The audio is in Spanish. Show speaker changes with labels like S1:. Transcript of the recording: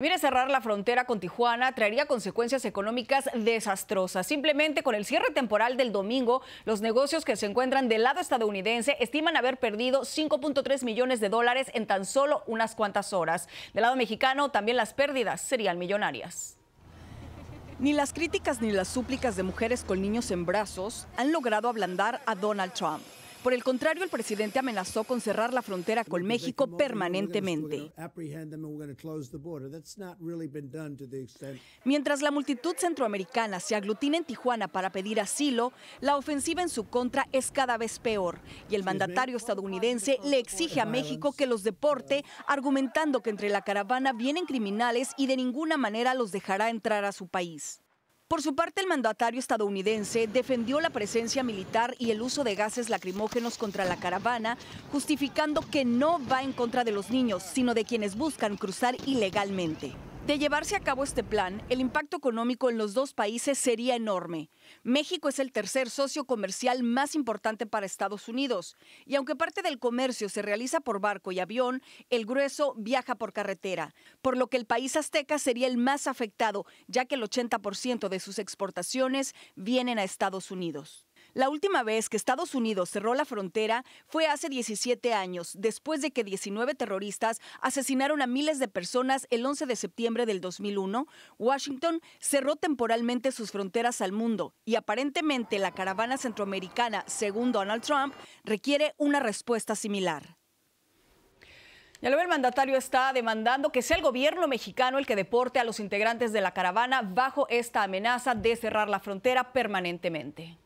S1: Viene cerrar la frontera con Tijuana traería consecuencias económicas desastrosas. Simplemente con el cierre temporal del domingo, los negocios que se encuentran del lado estadounidense estiman haber perdido 5.3 millones de dólares en tan solo unas cuantas horas. Del lado mexicano, también las pérdidas serían millonarias. Ni las críticas ni las súplicas de mujeres con niños en brazos han logrado ablandar a Donald Trump. Por el contrario, el presidente amenazó con cerrar la frontera con México permanentemente. Mientras la multitud centroamericana se aglutina en Tijuana para pedir asilo, la ofensiva en su contra es cada vez peor y el mandatario estadounidense le exige a México que los deporte, argumentando que entre la caravana vienen criminales y de ninguna manera los dejará entrar a su país. Por su parte, el mandatario estadounidense defendió la presencia militar y el uso de gases lacrimógenos contra la caravana, justificando que no va en contra de los niños, sino de quienes buscan cruzar ilegalmente. De llevarse a cabo este plan, el impacto económico en los dos países sería enorme. México es el tercer socio comercial más importante para Estados Unidos y aunque parte del comercio se realiza por barco y avión, el grueso viaja por carretera, por lo que el país azteca sería el más afectado, ya que el 80% de sus exportaciones vienen a Estados Unidos. La última vez que Estados Unidos cerró la frontera fue hace 17 años, después de que 19 terroristas asesinaron a miles de personas el 11 de septiembre del 2001. Washington cerró temporalmente sus fronteras al mundo y aparentemente la caravana centroamericana, según Donald Trump, requiere una respuesta similar. Ya el mandatario está demandando que sea el gobierno mexicano el que deporte a los integrantes de la caravana bajo esta amenaza de cerrar la frontera permanentemente.